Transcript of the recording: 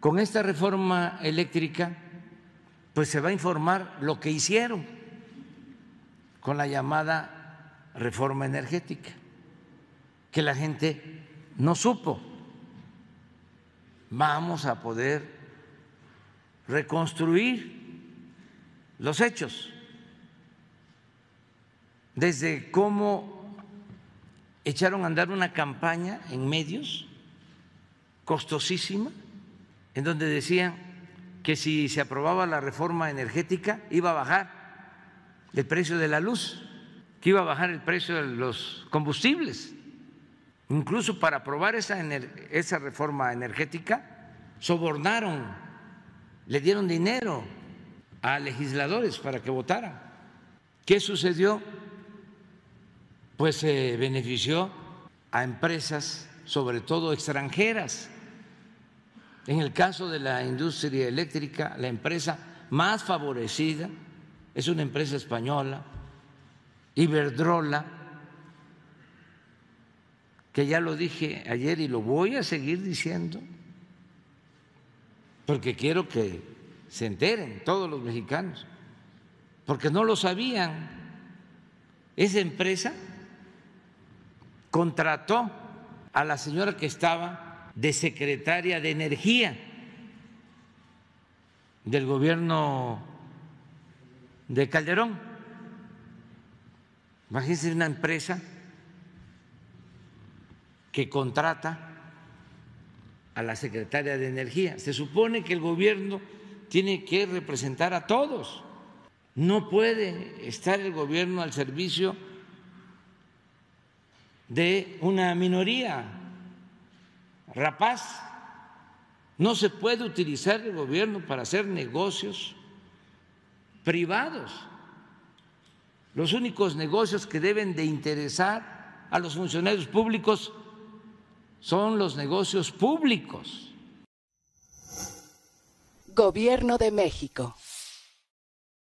Con esta reforma eléctrica, pues se va a informar lo que hicieron con la llamada reforma energética, que la gente no supo. Vamos a poder reconstruir los hechos, desde cómo echaron a andar una campaña en medios costosísima en donde decían que si se aprobaba la reforma energética iba a bajar el precio de la luz, que iba a bajar el precio de los combustibles. Incluso para aprobar esa, reforma energética, sobornaron, le dieron dinero a legisladores para que votaran. ¿Qué sucedió? Pues se benefició a empresas, sobre todo extranjeras, en el caso de la industria eléctrica, la empresa más favorecida es una empresa española, Iberdrola, que ya lo dije ayer y lo voy a seguir diciendo, porque quiero que se enteren todos los mexicanos, porque no lo sabían. Esa empresa contrató a la señora que estaba de secretaria de Energía del gobierno de Calderón. Imagínense una empresa que contrata a la secretaria de Energía. Se supone que el gobierno tiene que representar a todos. No puede estar el gobierno al servicio de una minoría rapaz. No se puede utilizar el gobierno para hacer negocios privados. Los únicos negocios que deben de interesar a los funcionarios públicos son los negocios públicos. Gobierno de México.